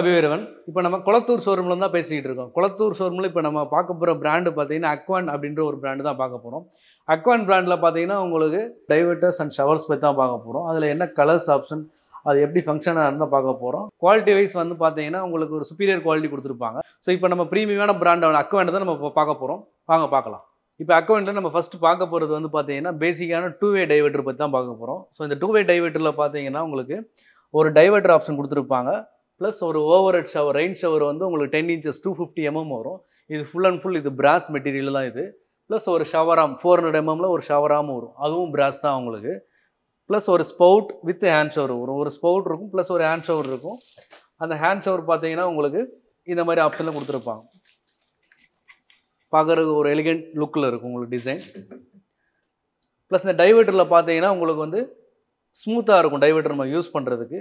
அபிவீரவன் இப்போ நம்ம குளத்தூர் ஷோரூமில் தான் பேசிக்கிட்டு இருக்கோம் குளத்தூர் ஷோரூமில் இப்போ நம்ம பார்க்க போகிற பிராண்டு பார்த்திங்கன்னா அக்வான் அப்படின்ற ஒரு பிராண்டு தான் பார்க்க போகிறோம் அக்வான் பிராண்டில் பார்த்தீங்கன்னா உங்களுக்கு டைவர்டர்ஸ் அண்ட் ஷவர்ஸ் பற்றி தான் பார்க்க போகிறோம் அதில் என்ன கலர்ஸ் ஆப்ஷன் அது எப்படி ஃபங்க்ஷனாக இருந்தால் பார்க்க போகிறோம் குவாலிட்டி வைஸ் வந்து பார்த்தீங்கன்னா உங்களுக்கு ஒரு சுப்பீரியர் குவாலிட்டி கொடுத்துருப்பாங்க ஸோ இப்போ நம்ம ப்ரீமியமான பிராண்டான அக்வாண்ட் தான் நம்ம பார்க்க போகிறோம் வாங்க பார்க்கலாம் இப்போ அக்கௌண்ட்டில் நம்ம ஃபஸ்ட்டு பார்க்க போகிறது வந்து பார்த்தீங்கன்னா பேசிக்கான டூ வே டைவர்ட்டர் பற்றி தான் பார்க்க போகிறோம் ஸோ இந்த டூ வே டைவர்ட்டரில் பார்த்தீங்கன்னா உங்களுக்கு ஒரு டைவர்ட்டர் ஆப்ஷன் கொடுத்துருப்பாங்க ப்ளஸ் ஒரு over head shower rain shower வந்து உங்களுக்கு ten inches to fifty M M வரும் இது ஃபுல் அண்ட் ஃபுல் இது பிராஸ் மெட்டீரியல் தான் இது ப்ளஸ் ஒரு ஷவராம் ஃபோர் ஹண்ட்ரட் எம்எம்மில் ஒரு ஷவராகவும் வரும் அதுவும் பிராஸ் தான் உங்களுக்கு ப்ளஸ் ஒரு ஸ்பவுட் வித் ஹேண்ட் ஷவர் வரும் ஒரு ஸ்பவுட் இருக்கும் ப்ளஸ் ஒரு ஹேண்ட் ஷவர் இருக்கும் அந்த ஹேண்ட் ஷவர் பார்த்தீங்கன்னா உங்களுக்கு இந்த மாதிரி ஆப்ஷனில் கொடுத்துருப்பாங்க பார்க்குறதுக்கு ஒரு எலிகெண்ட் லுக்கில் இருக்கும் உங்களுக்கு டிசைன் ப்ளஸ் இந்த டைவேட்டரில் பார்த்தீங்கன்னா உங்களுக்கு வந்து ஸ்மூத்தாக இருக்கும் டைவேட்டர் நம்ம யூஸ் பண்ணுறதுக்கு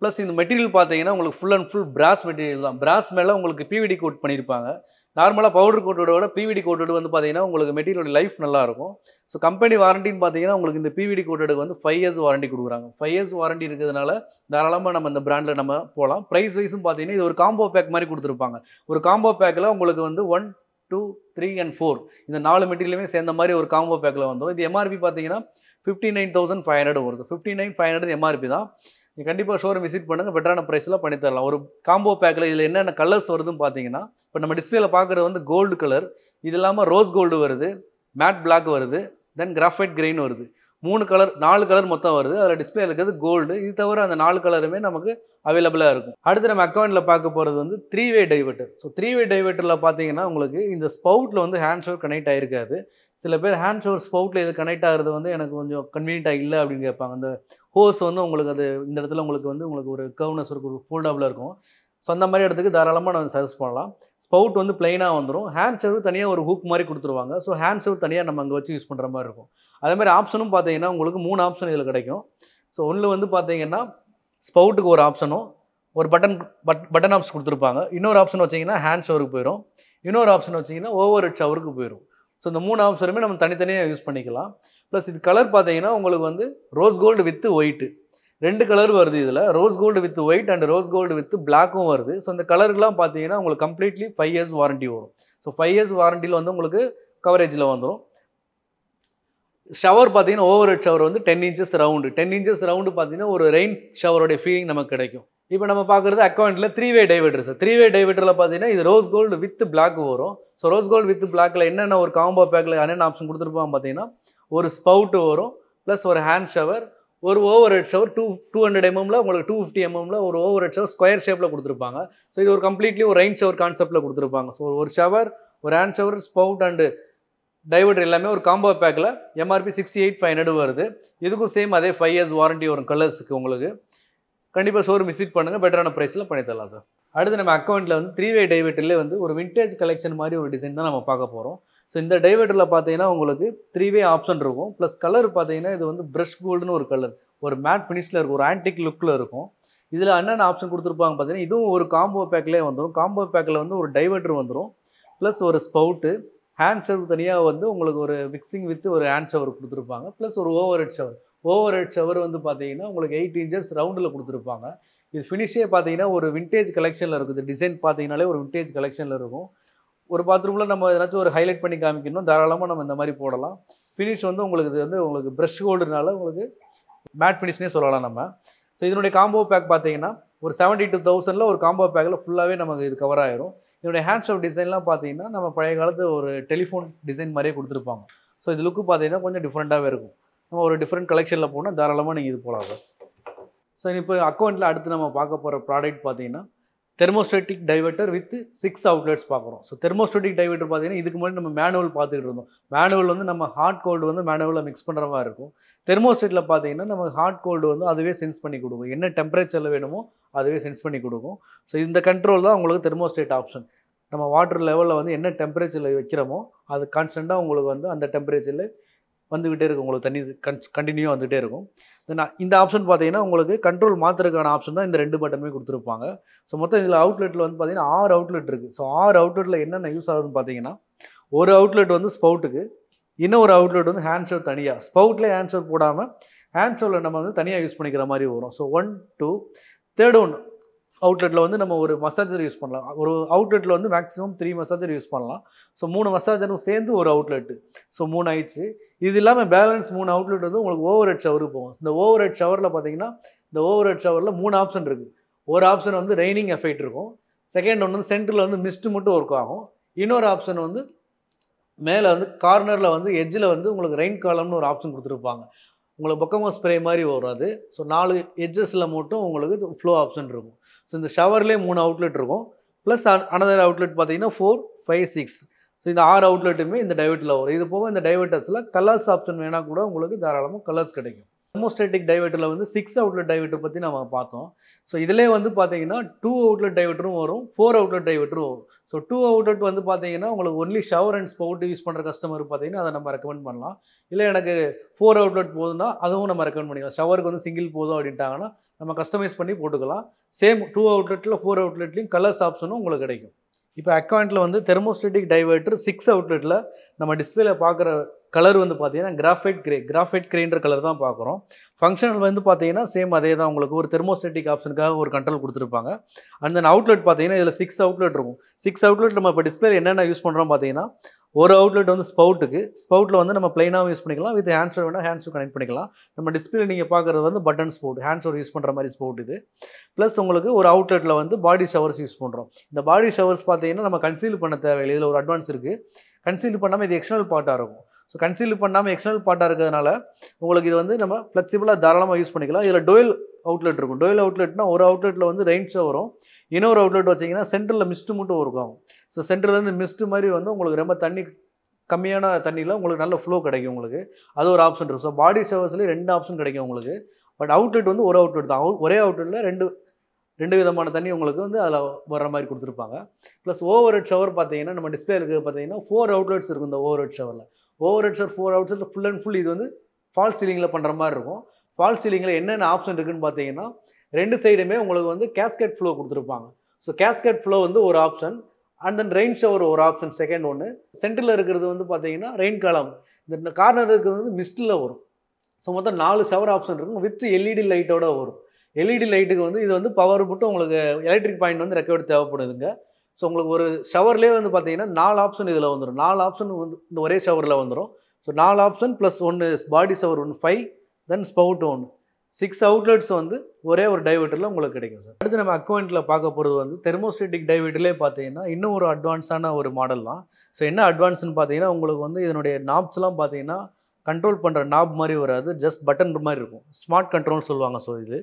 ப்ளஸ் இந்த மெட்டீரியல் பார்த்தீங்கன்னா உங்களுக்கு full and full brass material தான் பிராஸ் மேலே உங்களுக்கு பிவிடி கோட் பண்ணியிருப்பாங்க நார்மலாக பவுடர் கோட்டோட விட பிவிடி கோட்டோடு வந்து பார்த்தீங்கன்னா உங்களுக்கு மெட்டீரியலோட லைஃப் நல்லாயிருக்கும் ஸோ கம்பெனி வாரண்டின்னு பார்த்தீங்கன்னா உங்களுக்கு இந்த பிவிடி கோட்டோடு வந்து ஃபைவ் இயர்ஸ் வாரண்டி கொடுக்குறாங்க ஃபைவ் இயர்ஸ் வாரண்டி இருக்கிறதுனால தாராளமாக நம்ம இந்த பிராண்டில் நம்ம போகலாம் ப்ரைஸ் வைஸும் பார்த்தீங்கன்னா இது ஒரு காம்போ பேக் மாதிரி கொடுத்துருப்பாங்க ஒரு காம்போ பேக்கில் உங்களுக்கு வந்து one two three and four இந்த நாலு மெட்டீரியலுமே சேர்ந்த மாதிரி ஒரு காம்போ பேக்கில் வந்தோம் இது எம்ஆர்பி பார்த்தீங்கன்னா fifty nine thousand five hundred வருது fifty nine five hundred MRP தான் நீங்கள் கண்டிப்பாக ஷோரூம் விசிட் பண்ணுங்கள் பெட்டரான ப்ரைஸில் பண்ணித்தரலாம் ஒரு காம்போ பேக்கில் இதில் என்னென்ன கலர்ஸ் வருதுன்னு பார்த்தீங்கன்னா இப்போ நம்ம டிஸ்பிளேல பார்க்குறது வந்து கோல்டு கலர் இது இல்லாமல் ரோஸ் கோல்டு வருது மேட் பிளாக் வருது தென் கிராஃபைட் கிரெயின் வருது மூணு கலர் நாலு கலர் மொத்தம் வருது அதில் டிஸ்பிளே இருக்கிறது கோல்டு இது தவிர அந்த நாலு கலருமே நமக்கு அவைலபிளாக இருக்கும் அடுத்து நம்ம அக்கௌண்ட்டில் பார்க்க போகிறது வந்து three way diverter so three way டைவெட்டரில் பார்த்தீங்கன்னா உங்களுக்கு இந்த ஸ்பவுட்டில் வந்து ஹேண்ட் ஷோர் கனெக்ட் ஆகிருக்காது சில பேர் ஹேண்ட் ஷோர் ஸ்பவுட்டில் இது கனெக்ட் ஆகிறது வந்து எனக்கு கொஞ்சம் கன்வீனியண்ட்டாக இல்லை அப்படின்னு கேட்பாங்க அந்த ஹோஸ் வந்து உங்களுக்கு அது இந்த இடத்துல உங்களுக்கு வந்து உங்களுக்கு ஒரு கவுனஸ் இருக்கும் ஒரு ஃபோல்டபுளாக இருக்கும் ஸோ அந்த மாதிரி இடத்துக்கு தாராளமாக நம்ம சஜஸ்ட் பண்ணலாம் ஸ்பவுட் வந்து பிளெயினாக வந்துடும் ஹேண்ட் செர்வ் தனியாக ஒரு ஹூக் மாதிரி கொடுத்துருவாங்க ஸோ ஹேண்ட் செர்வ் தனியாக நம்ம அங்கே வச்சு யூஸ் பண்ணுற மாதிரி இருக்கும் அதேமாதிரி ஆப்ஷனும் பார்த்தீங்கன்னா உங்களுக்கு மூணு ஆப்ஷன் இதில் கிடைக்கும் ஸோ ஒன்று வந்து பார்த்தீங்கன்னா ஸ்பவுட்டுக்கு ஒரு ஆப்ஷனும் ஒரு பட்டன் பட் பட்டன் ஆப்ஸ் கொடுத்துருப்பாங்க இன்னொரு ஆப்ஷன் வச்சிங்கன்னா ஹேண்ட் ஷவருக்கு போயிடும் இன்னொரு ஆப்ஷன் வச்சிங்கன்னா ஓவர் ஹெட் ஷவருக்கு போயிடும் ஸோ இந்த மூணு ஆப்ஷனுமே நம்ம தனித்தனியாக யூஸ் பண்ணிக்கலாம் ப்ளஸ் இது கலர் பார்த்தீங்கன்னா உங்களுக்கு வந்து ரோஸ் கோல்டு வித்து ஒயிட்டு ரெண்டு கலர் வருது இதில் rose gold with white and rose gold with பிளாக்கும் வருது ஸோ இந்த கலருக்குலாம் பார்த்தீங்கன்னா உங்களுக்கு கம்ப்ளீட்லி ஃபைவ் இயர்ஸ் வாரண்ட்டி வரும் ஸோ ஃபைவ் இயர்ஸ் வாரண்டியில் வந்து உங்களுக்கு கவரேஜில் வந்துடும் ஷவர் பார்த்தீங்கன்னா ஓவர் ஷவர் வந்து ten inches round ten inches round பார்த்தீங்கன்னா ஒரு ரெயின் ஷவருடைய ஃபீலிங் நமக்கு கிடைக்கும் இப்போ நம்ம பார்க்குறது அக்கௌண்ட்டில் three way diverter sir three way டைவெட்டரில் பார்த்தீங்கன்னா இது ரோஸ் கோல்டு வித் பிளாக் வரும் ஸோ ரோஸ் கோல்டு வித் பிளாக்கில் என்னென்ன ஒரு காம்போ பேக்கில் என்னென்ன ஆப்ஷன் கொடுத்துருப்பாங்க பார்த்தீங்கன்னா ஒரு ஸ்பவுட்டு வரும் ப்ளஸ் ஒரு ஹேண்ட் ஷவர் ஒரு over head shower two two hundred எம்எம்ல உங்களுக்கு டூ ஃபிஃப்டி எம்எம்ல ஒரு ஓவர் ஹெட் ஷவர் ஸ்கொயர் ஷேப்பில் கொடுத்துருப்பாங்க ஸோ இது ஒரு கம்ப்ளீட்லி ஒரு ரைன் ஷவர் கான்செப்ட்டில் கொடுத்துருப்பாங்க ஸோ ஒரு ஷவர் ஒரு hand shower spout and diverter எல்லாமே ஒரு காம்போ பேக்கில் MRP sixty eight five hundred வருது இதுக்கும் சேம் அதே ஃபைவ் இயர்ஸ் வாரண்ட்டி வரும் கலர்ஸுக்கு உங்களுக்கு கண்டிப்பாக ஷோரூம் விசிட் பண்ணுங்கள் பெட்டரான ப்ரைஸில் பண்ணி தரலாம் சார் அடுத்து நம்ம அக்கௌண்ட்டில் வந்து த்ரீ வே டைவர்ட்டிலே வந்து ஒரு விண்டேஜ் கலெக்ஷன் மாதிரி ஒரு டிசைன் தான் நம்ம பார்க்க போகிறோம் ஸோ இந்த டைவேட்டரில் பார்த்தீங்கன்னா உங்களுக்கு த்ரீ வே ஆப்ஷன் இருக்கும் ப்ளஸ் கலர் பார்த்தீங்கன்னா இது வந்து ப்ரஷ் கோல்டுன்னு ஒரு கலர் ஒரு மேட் ஃபினிஷில் இருக்கும் ஒரு ஆன்டிக் லுக்கில் இருக்கும் இதில் என்னென்ன ஆப்ஷன் கொடுத்துருப்பாங்க பார்த்தீங்கன்னா இதுவும் ஒரு காம்போ பேக்கிலே வந்துடும் காம்போ பேக்கில் வந்து ஒரு டைவர்டர் வந்துடும் ப்ளஸ் ஒரு ஸ்பவுட்டு ஹேண்ட் ஷவர் தனியாக வந்து உங்களுக்கு ஒரு மிக்சிங் வித் ஒரு ஹேண்ட் ஷவர் கொடுத்துருப்பாங்க ப்ளஸ் ஒரு over head shower over head shower வந்து பார்த்தீங்கன்னா உங்களுக்கு எயிட் இன்ச்சஸ் ரவுண்டில் கொடுத்துருப்பாங்க இது ஃபினிஷே பார்த்தீங்கன்னா ஒரு விண்டேஜ் கலெக்ஷனில் இருக்குது டிசைன் பார்த்தீங்கனாலே ஒரு விண்டேஜ் கலெக்ஷனில் இருக்கும் ஒரு பாத்ரூமில் நம்ம ஏதாச்சும் ஒரு ஹைலைட் பண்ணி காமிக்கணும் தாராளமாக நம்ம இந்த மாதிரி போடலாம் ஃபினிஷ் வந்து உங்களுக்கு இது வந்து உங்களுக்கு ப்ரெஷ் ஹோல்டுனால உங்களுக்கு மேட் ஃபினிஷ்னே சொல்லலாம் நம்ம ஸோ இதனுடைய காம்போ பேக் பார்த்தீங்கன்னா ஒரு செவன்டி டூ தௌசண்டில் ஒரு காம்போ பேக்கில் ஃபுல்லாகவே நமக்கு இது கவர் ஆயிரும் இதனுடைய ஹேண்ட் ஷாப் டிசைன்லாம் பார்த்தீங்கன்னா நம்ம பழைய காலத்து ஒரு டெலிஃபோன் டிசைன் மாதிரியே கொடுத்துருப்பாங்க ஸோ இது லுக்கு பார்த்தீங்கன்னா கொஞ்சம் டிஃப்ரெண்ட்டாகவே இருக்கும் நம்ம ஒரு டிஃப்ரெண்ட் கலெக்ஷனில் போனால் தாராளமாக நீங்கள் இது போகலாம் ஸோ இப்போ அக்கௌண்ட்டில் அடுத்து நம்ம பார்க்க போகிற ப்ராடக்ட் பார்த்தீங்கன்னா thermostatic diverter with six outlets பார்க்குறோம் ஸோ தெர்மோஸ்டேட்டிக் டைவெர்ட்டர் பார்த்தீங்கன்னா இதுக்கு முன்னாடி நம்ம மேனுவல் பார்த்துக்கிட்டு இருந்தோம் மேனுவல் வந்து நம்ம ஹாட் கோல்டு வந்து மேனுவலில் மிக்ஸ் பண்ணுற மாதிரி இருக்கும் தெர்மோஸ்டேட்டில் பார்த்தீங்கன்னா நம்ம ஹாட் கோல்டு வந்து அதுவே சென்ஸ் பண்ணி கொடுக்கும் என்ன டெம்பரேச்சரில் வேணுமோ அதுவே சென்ஸ் பண்ணி கொடுக்கும் ஸோ இந்த கண்ட்ரோல் தான் உங்களுக்கு தெர்மோஸ்டேட் ஆப்ஷன் நம்ம வாட்டர் லெவலில் வந்து என்ன டெம்பரேச்சரில் வைக்கிறோமோ அது கான்ஸ்டண்ட்டாக உங்களுக்கு வந்து அந்த டெம்பரேச்சரில் வந்துக்கிட்டே இருக்கும் உங்களுக்கு தண்ணி கன் கண்டினியூ வந்துகிட்டே இருக்கும் நான் இந்த ஆப்ஷன் பார்த்தீங்கன்னா உங்களுக்கு கண்ட்ரோல் மாற்றுறதுக்கான ஆப்ஷன் தான் இந்த ரெண்டு பட்டமே கொடுத்துருப்பாங்க ஸோ மொத்தம் இதில் அவுட்லெட்டில் வந்து பார்த்தீங்கன்னா ஆறு அவுட்லெட் இருக்குது ஸோ ஆறு அவுட்லெட்டில் என்னென்ன யூஸ் ஆகுதுன்னு பார்த்தீங்கன்னா ஒரு அவுட்லெட் வந்து ஸ்பவுட்டுக்கு இன்னும் ஒரு அவுட்லெட் வந்து ஹேண்ட் ஷோர் தனியாக ஸ்பவுட்லேயே ஹேண்ட் போடாமல் ஹேண்ட் ஷோவில் நம்ம வந்து தனியாக யூஸ் பண்ணிக்கிற மாதிரி வரும் ஸோ ஒன் டூ தேர்ட் ஒன்று அவுட்லெட்டில் வந்து நம்ம ஒரு மசாஜர் யூஸ் பண்ணலாம் ஒரு அவுட்லெட்டில் வந்து மேக்ஸிமம் த்ரீ மசாஜர் யூஸ் பண்ணலாம் ஸோ மூணு மசாஜரும் சேர்ந்து ஒரு அவுட்லெட்டு ஸோ மூணு ஆயிடுச்சு இது இல்லாமல் பேலன்ஸ் மூணு அவுட்லெட் வந்து உங்களுக்கு ஓவர் ஹெட் ஷவருக்கு போகும் இந்த ஓவர் ஹெட் ஷவரில் பார்த்தீங்கன்னா இந்த ஓவர் ஹெட் ஷவரில் மூணு ஆப்ஷன் இருக்குது ஒரு ஆப்ஷன் வந்து ரெய்னிங் எஃபெக்ட் இருக்கும் செகண்ட் ஒன்று வந்து சென்டரில் வந்து மிஸ்ட்டு மட்டும் ஒர்க் ஆகும் இன்னொரு ஆப்ஷன் வந்து மேலே வந்து கார்னரில் வந்து எஜ்ஜில் வந்து உங்களுக்கு ரெயின் காலம்னு ஒரு ஆப்ஷன் கொடுத்துருப்பாங்க உங்களுக்கு பொக்கமோ ஸ்ப்ரே மாதிரி வரும் அது ஸோ நாலு எட்ஜஸில் மட்டும் உங்களுக்கு ஃப்ளோ ஆப்ஷன் இருக்கும் ஸோ இந்த ஷவர்லேயே மூணு அவுட்லெட் இருக்கும் ப்ளஸ் அனதர் அவுட்லெட் பார்த்தீங்கன்னா ஃபோர் ஃபைவ் சிக்ஸ் ஸோ இந்த ஆறு அவுட்லெட்டுமே இந்த டைவெட்டில் வரும் இது போக இந்த டைவெட்டர்ஸில் கலர்ஸ் ஆப்ஷன் வேணால் கூட உங்களுக்கு தாராளமாக கலர்ஸ் கிடைக்கும் தெர்மோஸ்டேட்டிக் டைவெட்டரில் வந்து சிக்ஸ் அவுட்லெட் டைவெட்டர் பற்றி நம்ம பார்த்தோம் ஸோ இதிலே வந்து பார்த்தீங்கன்னா டூ அவுட்லெட் டைவெட்டரும் வரும் ஃபோர் அவுட்லெட் டைவெட்டரும் வரும் ஸோ டூ அவுட்லெட் வந்து பார்த்தீங்கன்னா உங்களுக்கு only shower and spout use பண்ணுற கஸ்டமர் பார்த்தீங்கன்னா அதை நம்ம ரெக்கமெண்ட் பண்ணலாம் இல்லை எனக்கு ஃபோர் அவுட்லெட் போதுன்னா அதுவும் நம்ம ரெக்கமெண்ட் பண்ணிக்கலாம் ஷவருக்கு வந்து சிங்கிள் போதும் அப்படின்ட்டாங்கன்னா நம்ம கஸ்டமைஸ் பண்ணி போட்டுக்கலாம் சேம் டூ அவுட்லெட்டில் ஃபோர் அவுட்லெட்லேயும் கலர்ஸ் ஆப்ஷனும் உங்களுக்கு கிடைக்கும் இப்போ அக்கௌண்ட்டில் வந்து தெர்மோஸ்டேட்டிக் டைவர்ட்டர் சிக்ஸ் அவுட்லெட்டில் நம்ம டிஸ்பிளேல பார்க்குற கலர் வந்து பார்த்தீங்கன்னா கிராஃபைட் கிரே கிராஃபைட் கிரேன்ற கலர் தான் பார்க்குறோம் ஃபங்க்ஷனல் வந்து பார்த்தீங்கன்னா சேம் அதே தான் உங்களுக்கு ஒரு தெர்மோஸ்டேட்டிக் ஆப்ஷனுக்காக ஒரு கண்ட்ரோல் கொடுத்துருப்பாங்க அண்ட் தென் அவுட்லெட் பார்த்தீங்கன்னா இதில் சிக்ஸ் அவுட்லெட் இருக்கும் சிக்ஸ் அவுட்லெட் நம்ம இப்போ டிஸ்பிளே என்னென்ன யூஸ் பண்ணுறோம் பார்த்தீங்கன்னா ஒரு அவுட்லெட் வந்து ஸ்பவுட்டுக்கு ஸ்பவுட்டில் வந்து நம்ம ப்ளைனாகவும் யூஸ் பண்ணிக்கலாம் வித் ஹேண்ட்ஸோ வேணால் ஹேண்ட்ஸோ கனெக்ட் பண்ணிக்கலாம் நம்ம டிஸ்பிளே நீங்கள் பார்க்குறது வந்து பட்டன் ஸ்பவுட் ஹேண்ட்ஸோ யூஸ் பண்ணுற மாதிரி ஸ்பவுட் இது ப்ளஸ் உங்களுக்கு ஒரு அவுட்லெட்டில் வந்து பாடி ஷவர்ஸ் யூஸ் பண்ணுறோம் இந்த பாடி ஷவர்ஸ் பார்த்தீங்கன்னா நம்ம கன்சீல் பண்ண தேவையில்லை இதில் ஒரு அட்வான்ஸ் இருக்குது கன்சீல் பண்ணாமல் இது எக்ஸ்டர்னல் பார்ட்டாக இருக்கும் ஸோ கன்சீல் பண்ணாமல் எக்ஸ்டர்னல் பார்ட்டாக இருக்கிறதுனால உங்களுக்கு இது வந்து நம்ம ஃப்ளெக்சிபிளாக தாராளமாக யூஸ் பண்ணிக்கலாம் இதில் டோயல் அவுட்லெட் இருக்கும் டோயல் அவுட்லெட்னா ஒரு அவுட்லெட்டில் வந்து ரெயின்ஸாக வரும் இன்னொரு அவுட்லெட் வச்சிங்கன்னா சென்டரில் மிஸ்ட்டு மட்டும் இருக்கும் ஸோ சென்டர்லேருந்து மிஸ்ட்டு மாதிரி வந்து உங்களுக்கு ரொம்ப தண்ணி கம்மியான தண்ணியில் உங்களுக்கு நல்ல ஃப்ளோ கிடைக்கும் உங்களுக்கு அது ஒரு ஆப்ஷன் இருக்கும் ஸோ பாடி ஷவர்ஸ்லேயே ரெண்டு ஆப்ஷன் கிடைக்கும் உங்களுக்கு பட் அவுட்லெட் வந்து ஒரு அவுட்லெட் தான் ஒரே அவுட்லெட்டில் ரெண்டு ரெண்டு விதமான தண்ணி உங்களுக்கு வந்து அதில் வர்ற மாதிரி கொடுத்துருப்பாங்க ப்ளஸ் ஓவர் ஹெட் ஷவர் பார்த்தீங்கன்னா நம்ம டிஸ்பிளே இருக்குது பார்த்தீங்கன்னா ஃபோர் அவுட்லெட்ஸ் இருக்கும் இந்த ஓவர் ஹெட் ஷவரில் over heads four outs full and full இது வந்து ஃபால் சீலிங்கில் பண்ணுற மாதிரி இருக்கும் ஃபால் சீலிங்கில் என்னென்ன ஆப்ஷன் இருக்குதுன்னு பார்த்தீங்கன்னா ரெண்டு சைடுமே உங்களுக்கு வந்து கேஸ்கெட் ஃப்ளோ கொடுத்துருப்பாங்க ஸோ கேஸ்கெட் ஃப்ளோ வந்து ஒரு option and then rain shower ஒரு ஆப்ஷன் செகண்ட் ஒன்று சென்டரில் இருக்கிறது வந்து பார்த்தீங்கன்னா ரெயின் காலம் இந்த கார்னர் இருக்கிறது வந்து மிஸ்டில் வரும் ஸோ மொத்தம் நாலு ஷவர் ஆப்ஷன் இருக்கும் வித் எல்இடி லைட்டோட வரும் எல்இடி லைட்டுக்கு வந்து இது வந்து பவர் மட்டும் உங்களுக்கு எலக்ட்ரிக் பாயிண்ட் வந்து ரெக்கார்டு தேவைப்படுதுங்க ஸோ உங்களுக்கு ஒரு ஷவர்லேயே வந்து பார்த்தீங்கன்னா நாலு ஆப்ஷன் இதில் வந்துடும் நாலு ஆப்ஷன் வந்து இந்த ஒரே ஷவரில் வந்துடும் ஸோ நாலு ஆப்ஷன் ப்ளஸ் ஒன்று பாடி ஷவர் ஒன்று ஃபைவ் தென் ஸ்பவுட் ஒன்று சிக்ஸ் அவுட்லெட்ஸ் வந்து ஒரே ஒரு டைவேட்டரில் உங்களுக்கு கிடைக்கும் சார் அடுத்து நம்ம அக்வெண்ட்டில் பார்க்க போகிறது வந்து தெர்மோஸ்டேட்டிக் டைவேட்டிலே பார்த்தீங்கன்னா இன்னும் ஒரு அட்வான்ஸான ஒரு மாடல் தான் ஸோ என்ன அட்வான்ஸ்னு பார்த்தீங்கன்னா உங்களுக்கு வந்து இதனுடைய நாப்ஸ்லாம் பார்த்தீங்கன்னா கண்ட்ரோல் பண்ணுற நாப் மாதிரி வராது ஜஸ்ட் பட்டன் மாதிரி இருக்கும் ஸ்மார்ட் கண்ட்ரோல்னு சொல்லுவாங்க ஸோ இது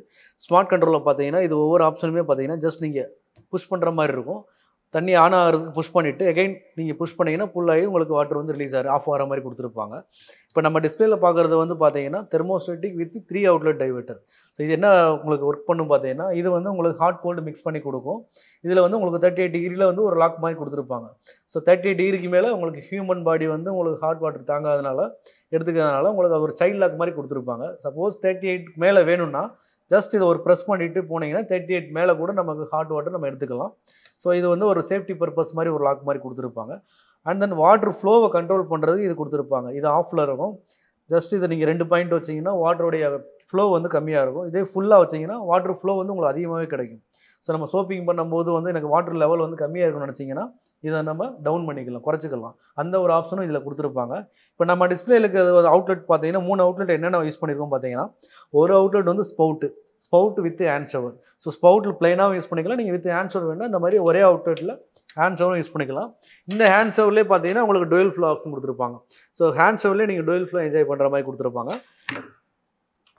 ஸ்மார்ட் கண்ட்ரோலில் பார்த்தீங்கன்னா இது ஒவ்வொரு ஆப்ஷனுமே பார்த்தீங்கன்னா ஜஸ்ட் நீங்கள் புஷ் பண்ணுற மாதிரி இருக்கும் தண்ணி ஆன் ஆகிறதுக்கு புஷ் பண்ணிவிட்டு எகைன் நீங்கள் புஷ் பண்ணிங்கன்னா ஃபுல்லாகி உங்களுக்கு வாட்டர் வந்து ரிலீஸ் ஆகிடும் ஆஃப் ஆகிற மாதிரி கொடுத்துருப்பாங்க இப்போ நம்ம டிஸ்பிளேல பார்க்குறது வந்து பார்த்தீங்கன்னா thermostatic with three outlet diverter so இது என்ன உங்களுக்கு ஒர்க் பண்ணும் பார்த்தீங்கன்னா இது வந்து உங்களுக்கு ஹாட் கோல்டு மிக்ஸ் பண்ணி கொடுக்கும் இதில் வந்து உங்களுக்கு தேர்ட்டி எயிட் டிகிரியில் வந்து ஒரு லாக் மாதிரி கொடுத்துருப்பாங்க ஸோ தேர்ட்டி எயிட் டிகிரிக்கு மேலே உங்களுக்கு ஹியூமன் பாடி வந்து உங்களுக்கு ஹாட் வாட்டர் தாங்காதனால எடுத்துக்கிறதுனால உங்களுக்கு அது ஒரு சைல்ட் லாக் மாதிரி கொடுத்துருப்பாங்க சப்போஸ் தேர்ட்டி எயிட் மேலே வேணும்னா ஜஸ்ட் இதை ஒரு ப்ரெஸ் பண்ணிவிட்டு போனீங்கன்னா தேர்ட்டி எயிட் மேலே கூட நமக்கு ஹாட் வாட்டர் நம்ம எடுத்துக்கலாம் ஸோ இது வந்து ஒரு சேஃப்டி பர்பஸ் மாதிரி ஒரு லாக் மாதிரி கொடுத்துருப்பாங்க அண்ட் தென் வாட்டர் ஃப்ளோவை கண்ட்ரோல் பண்ணுறதுக்கு இது கொடுத்துருப்பாங்க இது ஆஃபில் இருக்கும் ஜஸ்ட் இதை நீங்கள் ரெண்டு பாயிண்ட் வச்சிங்கன்னா வாட்டருடைய ஃப்ளோ வந்து கம்மியாக இருக்கும் இதே ஃபுல்லாக வச்சிங்கன்னா வாட்டர் ஃப்ளோ வந்து உங்களுக்கு அதிகமாகவே கிடைக்கும் ஸோ நம்ம சோப்பிங் பண்ணும்போது வந்து எனக்கு வாட்டர் லெவல் வந்து கம்மியாக இருக்கும்னு நினச்சிங்கன்னா இதை நம்ம டவுன் பண்ணிக்கலாம் குறைச்சிக்கலாம் அந்த ஒரு ஆப்ஷனும் இதில் கொடுத்துருப்பாங்க இப்போ நம்ம டிஸ்பிளேலுக்கு அவுட்லெட் பார்த்தீங்கன்னா மூணு அவுட்லெட் என்னென்ன யூஸ் பண்ணியிருக்கோம் பார்த்தீங்கன்னா ஒரு அவுட்லெட் வந்து spout spout with hand shower so ஸ்பவுட்டில் ப்ளைனாகவும் யூஸ் பண்ணிக்கலாம் நீங்கள் வித் ஹேண்ட் ஷவர் இந்த மாதிரி ஒரே அவுட்லெட்டில் ஹேண்ட் ஷவரும் யூஸ் பண்ணிக்கலாம் இந்த ஹேண்ட் ஷவர்லேயே பார்த்தீங்கன்னா உங்களுக்கு டொயல் ஃப்ளோ ஆப்ஷன் கொடுத்துருப்பாங்க ஸோ ஹேண்ட் ஷவர்லேயே நீங்கள் டொயல் ஃப்ளோ என்ஜாய் பண்ணுற மாதிரி கொடுத்துருப்பாங்க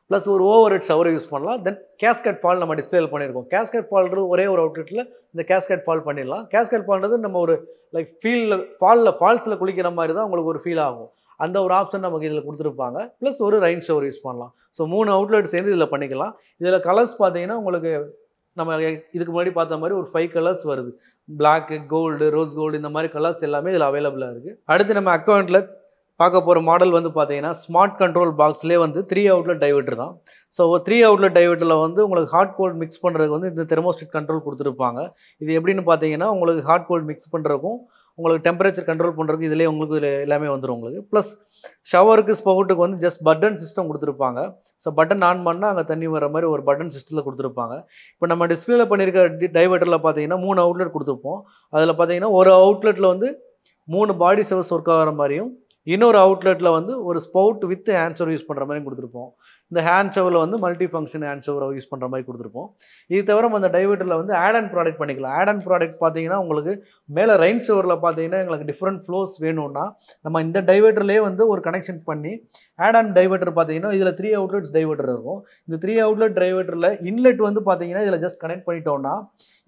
ப்ளஸ் ஒரு ஓவர் ஹெட் ஷவர் யூஸ் பண்ணலாம் தென் கேஸ்கட் ஃபால் நம்ம டிஸ்பிளேல பண்ணியிருக்கோம் கேஸ்கட் ஃபால்ன்றது ஒரே ஒரு அவுட்லெட்டில் இந்த கேஸ்கட் ஃபால் பண்ணிடலாம் கேஸ்கட் ஃபால்ன்றது நம்ம ஒரு லைக் ஃபீல்டில் ஃபாலில் ஃபால்ஸில் குளிக்கிற மாதிரி தான் உங்களுக்கு ஒரு ஃபீல் ஆகும் அந்த ஒரு ஆப்ஷன் நமக்கு இதில் கொடுத்துருப்பாங்க ப்ளஸ் ஒரு ரைன் ஷவர் யூஸ் பண்ணலாம் ஸோ மூணு அவுட்லெட் சேர்ந்து இதில் பண்ணிக்கலாம் இதில் கலர்ஸ் பார்த்தீங்கன்னா உங்களுக்கு நம்ம இதுக்கு முன்னாடி பார்த்த மாதிரி ஒரு ஃபைவ் கலர்ஸ் வருது பிளாக்கு கோல்டு ரோஸ் கோல்டு இந்த மாதிரி கலர்ஸ் எல்லாமே இதில் அவைலபிளாக இருக்குது அடுத்து நம்ம அக்கௌண்ட்டில் பார்க்க போகிற மாடல் வந்து பார்த்தீங்கன்னா ஸ்மார்ட் கண்ட்ரோல் பாக்ஸ்லேயே வந்து த்ரீ அவுட்லெட் டைவெட்டர் தான் ஸோ த்ரீ அவுட்லெட் டைவெட்டரில் வந்து உங்களுக்கு ஹாட் கோல்டு மிக்ஸ் பண்ணுறதுக்கு வந்து இந்த தெர்மோஸ்டிக் கண்ட்ரோல் கொடுத்துருப்பாங்க இது எப்படின்னு பார்த்தீங்கன்னா உங்களுக்கு ஹாட் கோல்டு மிக்ஸ் பண்ணுறதுக்கும் உங்களுக்கு டெம்பரேச்சர் கண்ட்ரோல் பண்ணுறதுக்கு இதிலே உங்களுக்கு இதில் எல்லாமே வந்துடும் உங்களுக்கு ப்ளஸ் ஷவருக்கு ஸ்போட்டுக்கு வந்து ஜஸ்ட் பட்டன் சிஸ்டம் கொடுத்துருப்பாங்க ஸோ பட்டன் ஆன் பண்ணால் அங்கே தண்ணி வர மாதிரி ஒரு பட்டன் சிஸ்டத்தில் கொடுத்துருப்பாங்க இப்போ நம்ம டிஸ்பிளேல பண்ணியிருக்க டி டைவர்ட்டரில் பார்த்தீங்கன்னா மூணு அவுட்லெட் கொடுத்துருப்போம் அதில் பார்த்தீங்கன்னா ஒரு அவுட்லெட்டில் வந்து மூணு பாடி சர்வஸ் ஒர்க் ஆகிற மாதிரியும் இன்னொரு அவுட்லெட்டில் வந்து ஒரு ஸ்பவுட் வித் ஆன்சர் யூஸ் பண்ணுற மாதிரியும் கொடுத்துருப்போம் இந்த ஹேண்ட் ஷோவில் வந்து மல்டி ஃபங்க்ஷன் ஹேண்ட் ஷவரை யூஸ் பண்ணுற மாதிரி கொடுத்துருப்போம் இது தவிர அந்த டைவேட்டரில் வந்து ஆட் அண்ட் ப்ராடக்ட் பண்ணிக்கலாம் ஆட் அண்ட் ப்ராடக்ட் பார்த்தீங்கன்னா உங்களுக்கு மேலே ரைன் ஷவரில் பார்த்தீங்கன்னா எங்களுக்கு டிஃப்ரெண்ட் ஃப்ளோஸ் வேணும்னா நம்ம இந்த டைவர்ட்டர்லேயே வந்து ஒரு கனெக்ஷன் பண்ணி ஆட் அண்ட் டைவேட்டர் பார்த்தீங்கன்னா இதில் த்ரீ அவுட்லெட்ஸ் டைவர்ட்டர் இருக்கும் இந்த த்ரீ அவுட்லெட் டைவர்ட்டரில் இன்லெட் வந்து பார்த்தீங்கன்னா இதில் ஜஸ்ட் கனெக்ட் பண்ணிட்டோம்னா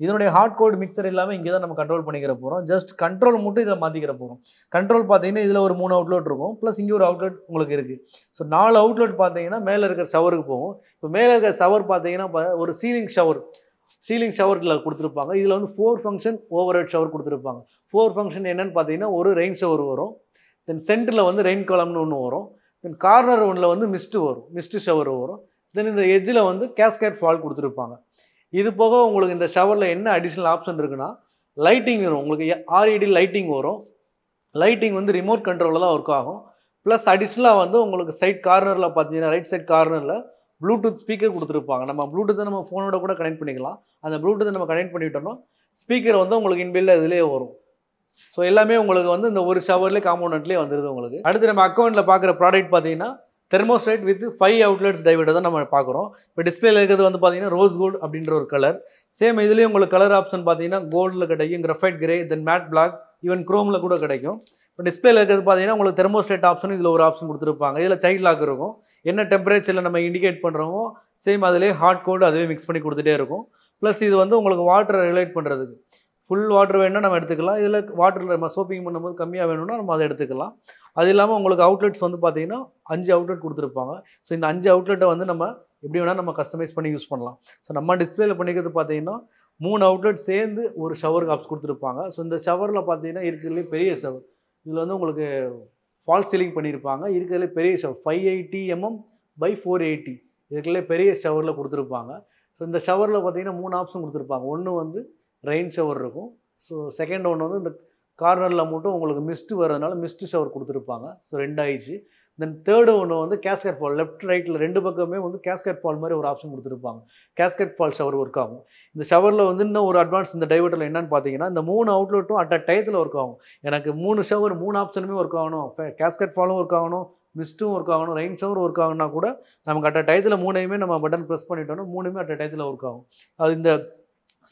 இதனுடைய ஹார்ட் கோட் மிக்சர் இல்லாமல் இங்கே தான் நம்ம கண்ட்ரோல் பண்ணிக்கிற போகிறோம் ஜஸ்ட் கண்ட்ரோல் மட்டும் இதில் மாற்றிக்கிற போகிறோம் கண்ட்ரோல் பார்த்தீங்கன்னா இதில் ஒரு மூணு அவுட்லெட் இருக்கும் ப்ளஸ் இங்கே ஒரு அவுட்லெட் உங்களுக்கு இருக்குது ஸோ நாலு அவுட்லெட் பார்த்தீங்கன்னா மேலே இருக்கிற ஷவருக்கு போகும் இப்போ மேலே இருக்கிற ஷவர் பார்த்தீங்கன்னா ஒரு சீலிங் ஷவர் சீலிங் ஷவரில் கொடுத்துருப்பாங்க இதில் வந்து four function over head shower கொடுத்துருப்பாங்க ஃபோர் ஃபங்க்ஷன் என்னென்னு பார்த்தீங்கன்னா ஒரு ரெயின் ஷவர் வரும் தென் சென்டரில் வந்து ரெயின் காலம்னு ஒன்று வரும் தென் கார்னர் ஒன்றில் வந்து மிஸ்ட்டு வரும் மிஸ்ட்டு ஷவர் வரும் தென் இந்த எஜ்ஜில் வந்து கேஸ்கேட் ஃபால் கொடுத்துருப்பாங்க இது போக உங்களுக்கு இந்த ஷவரில் என்ன அடிஷ்னல் ஆப்ஷன் இருக்குன்னா லைட்டிங் வரும் உங்களுக்கு ஆர்இடி லைட்டிங் e வரும் லைட்டிங் வந்து ரிமோட் கண்ட்ரோலில் தான் ஒர்க் ஆகும் ப்ளஸ் அடிஷ்னலாக வந்து உங்களுக்கு சைட் கார்னரில் பார்த்தீங்கன்னா ரைட் சைட் கார்னரில் ப்ளூடூத் ஸ்பீக்கர் கொடுத்துருப்பாங்க நம்ம ப்ளூடூத்தை நம்ம ஃபோனோட கூட கனெக்ட் பண்ணிக்கலாம் அந்த ப்ளூடூத்தை நம்ம கனெக்ட் பண்ணிவிட்டோம்னா ஸ்பீக்கர் வந்து உங்களுக்கு இன்பில் இதுலேயே வரும் ஸோ எல்லாமே உங்களுக்கு வந்து இந்த ஒரு ஷவர்லேயே காம்போனண்ட்லேயே வந்துடுது உங்களுக்கு அடுத்து நம்ம அக்கௌண்ட்டில் பார்க்குற ப்ராடக்ட் பார்த்தீங்கன்னா தெர்மோஸ்டைட் வித் ஃபைவ் அவுட்லெட்ஸ் டைவர்டை தான் நம்ம பார்க்குறோம் இப்போ டிஸ்பிளேல இருக்கிறது வந்து பார்த்தீங்கன்னா ரோஸ் கோல்டு அப்படின்ற ஒரு கலர் சேம் இதுலேயும் உங்களுக்கு கலர் ஆப்ஷன் பார்த்தீங்கன்னா கோல்டில் கிடைக்கும் graphite grey then matte black even குரோமில் கூட கிடைக்கும் இப்போ டிஸ்பிளேல இருக்கிறது பார்த்தீங்கன்னா உங்களுக்கு தெர்மோஸ்டேட் ஆப்ஷனும் இதில் ஒரு ஆப்ஷன் கொடுத்துருப்பாங்க இதில் சைல்ட் லாக் இருக்கும் என்ன டெம்பரேச்சரில் நம்ம இண்டிகேட் பண்ணுறோமோ சேம் அதிலே ஹாட் கோல்டு அதுவே மிக்ஸ் பண்ணி கொடுத்துட்டே இருக்கும் ப்ளஸ் இது வந்து உங்களுக்கு வாட்டரை ரிலேட் பண்ணுறதுக்கு ஃபுல் வாட்டர் வேணும்னா நம்ம எடுத்துக்கலாம் இதில் வாட்டரில் நம்ம சோப்பிங் பண்ணும்போது கம்மியாக வேணும்னா நம்ம அதை எடுத்துக்கலாம் அது இல்லாமல் உங்களுக்கு அவுட்லெட்ஸ் வந்து பார்த்திங்கன்னா அஞ்சு அவுட்லெட் கொடுத்துருப்பாங்க ஸோ இந்த அஞ்சு அவுட்லெட்டை வந்து நம்ம எப்படி வேணால் நம்ம கஸ்டமைஸ் பண்ணி யூஸ் பண்ணலாம் ஸோ நம்ம டிஸ்பிளேல பண்ணிக்கிறது பார்த்தீங்கன்னா மூணு அவுட்லெட் சேர்ந்து ஒரு ஷவர் காப்ஸ் கொடுத்துருப்பாங்க ஸோ இந்த ஷவரில் பார்த்தீங்கன்னா இருக்கிறதுலே பெரிய ஷவர் இதில் வந்து உங்களுக்கு ஃபால்ஸ் சீலிங் பண்ணியிருப்பாங்க இருக்கிறதுல பெரிய shower five eighty M M by four eighty இதுக்குள்ளே பெரிய ஷவரில் கொடுத்துருப்பாங்க ஸோ இந்த ஷவரில் பார்த்தீங்கன்னா மூணு ஆப்ஷன் கொடுத்துருப்பாங்க ஒன்று வந்து ரெயின் ஷவர் இருக்கும் ஸோ செகண்ட் ஒன்று வந்து இந்த கார்னரில் மட்டும் உங்களுக்கு மிஸ்ட்டு வர்றதுனால மிஸ்ட்டு ஷவர் கொடுத்துருப்பாங்க ஸோ ஆயிடுச்சு தென் தேர்டு ஒன்று வந்து கேஸ்கட் ஃபால் லெஃப்ட் ரைட்டில் ரெண்டு பக்கமே வந்து கேஸ்கட் ஃபால் மாதிரி ஒரு ஆப்ஷன் கொடுத்துருப்பாங்க கேஸ்கட் ஃபால் ஷவர் ஒர்க் ஆகும் இந்த ஷவரில் வந்து இன்னும் ஒரு அட்வான்ஸ் இந்த டைவர்ட்டில் என்னென்னு பார்த்தீங்கன்னா இந்த மூணு அவுட்லெட்டும் அட் அ டயத்தில் ஒர்க் ஆகும் எனக்கு மூணு ஷவர் மூணு ஆப்ஷனுமே ஒர்க் ஆகணும் கேஸ்கட் ஃபாலும் ஒர்க் ஆகணும் மிஸ்ட்டும் ஒர்க் ஆகணும் ரெயின் ஷவர் ஒர்க் ஆகுனா கூட நமக்கு அட்ட டயத்தில் மூணையுமே நம்ம பட்டன் ப்ரெஸ் பண்ணிட்டோம்னா மூணுமே அட்ட டயத்தில் ஒர்க் ஆகும் அது இந்த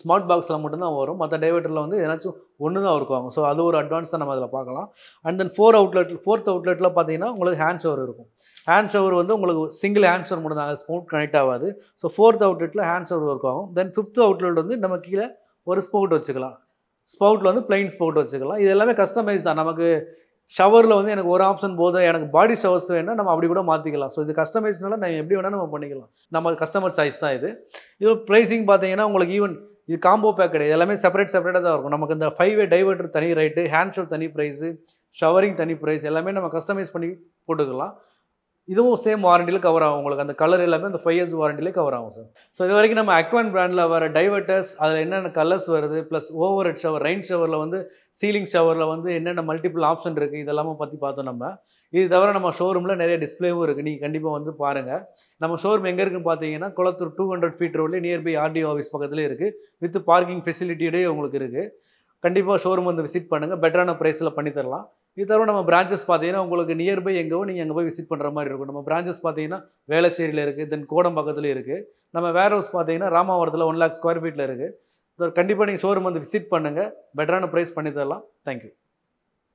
ஸ்மார்ட் பாக்ஸில் மட்டும்தான் வரும் மற்ற டைவேட்டரில் வந்து ஏதாச்சும் ஒன்று தான் இருக்குவாங்க ஸோ அது ஒரு அட்வான்ஸாக நம்ம அதில் பார்க்கலாம் and then four outlet fourth அவுட்லெட்டில் பார்த்தீங்கன்னா உங்களுக்கு ஹேண்ட் ஷவர் இருக்கும் ஹேண்ட் ஷவர் வந்து உங்களுக்கு சிங்கிள் ஹேண்ட் ஷவர் மட்டும் தான் ஸ்போர்ட் கனெக்ட் ஆகாது ஸோ ஃபோர்த் அவுட்லெட்டில் ஹேண்ட் ஷவர் ஒர்க் ஆகும் தென் ஃபிஃப்த் அவுட்லெட் வந்து நம்ம கீழே ஒரு ஸ்போர்ட் வச்சுக்கலாம் ஸ்பவுட்டில் வந்து பிளைன் ஸ்போர்ட் வச்சுக்கலாம் இது எல்லாமே கஸ்டமைஸ் தான் நமக்கு ஷவரில் வந்து எனக்கு ஒரு ஆப்ஷன் போதும் எனக்கு பாடி ஷவர்ஸ் வேணால் நம்ம அப்படி கூட மாற்றிக்கலாம் ஸோ இது கஸ்டமைஸ்னால நம்ம எப்படி வேணால் நம்ம பண்ணிக்கலாம் நம்ம கஸ்டமர் சாய்ஸ் தான் இது இது ப்ரைஸிங் பார்த்தீங்கன்னா உங்களுக்கு ஈவன் இது காம்போ பேக் கிடையாது எல்லாமே செப்பரேட் செப்பரேட்டாக தான் இருக்கும் நமக்கு இந்த ஃபைவ் வே டைவர்டர் தனி ரைட்டு ஹேண்ட் ஷூட் தனி ப்ரைஸு ஷவரிங் தனி ப்ரைஸ் எல்லாமே நம்ம கஸ்டமைஸ் பண்ணி போட்டுக்கலாம் இதுவும் சேம் வாரண்டியில் கவர் ஆகும் உங்களுக்கு அந்த கலர் எல்லாமே அந்த ஃபைவ் இயர்ஸ் வாரண்டியிலே கவர் ஆகும் சார் ஸோ இது வரைக்கும் நம்ம அக்வான் பிராண்டில் வர டைவர்டர்ஸ் அதில் என்னென்ன கலர்ஸ் வருது plus over head shower rain ஷவரில் வந்து சீலிங் ஷவரில் வந்து என்னென்ன மல்டிபிள் ஆப்ஷன் இருக்குது இதெல்லாமே பற்றி பார்த்தோம் நம்ம இது தவிர நம்ம ஷோரூமில் நிறைய டிஸ்பிளேவும் இருக்குது நீங்கள் கண்டிப்பாக வந்து பாருங்கள் நம்ம ஷோரூம் எங்கே இருக்குன்னு பார்த்தீங்கன்னா குளத்தூர் டூ ஹண்ட்ரட் ஃபீட் ரோட்லேயே நியர்பை ஆர்டிஓ ஆஃபீஸ் பக்கத்துலேயே இருக்குது வித் பார்க்கிங் ஃபெசிலிட்டியோடய உங்களுக்கு இருக்குது கண்டிப்பாக ஷோரூம் வந்து விசிட் பண்ணுங்கள் பெட்டரான ப்ரைஸில் பண்ணித்தரலாம் இது தவிர நம்ம பிரான்ச்சஸ் பார்த்தீங்கன்னா உங்களுக்கு நியர்பை எங்கேவோ நீங்கள் அங்கே போய் விசிட் பண்ணுற மாதிரி இருக்கும் நம்ம பிரான்ச்சஸ் பார்த்தீங்கன்னா வேளச்சேரியில் இருக்குது தென் கோடம் பக்கத்தில் இருக்குது நம்ம வேர் ஹவுஸ் பார்த்தீங்கன்னா ராமாவரத்தில் ஒன் லேக் ஸ்கொயர் ஃபீட்டில் இருக்குது கண்டிப்பாக நீங்கள் ஷோரூம் வந்து விசிட் பண்ணுங்கள் பெட்டரான ப்ரைஸ் பண்ணித்தரலாம் தரலாம் தேங்க்யூ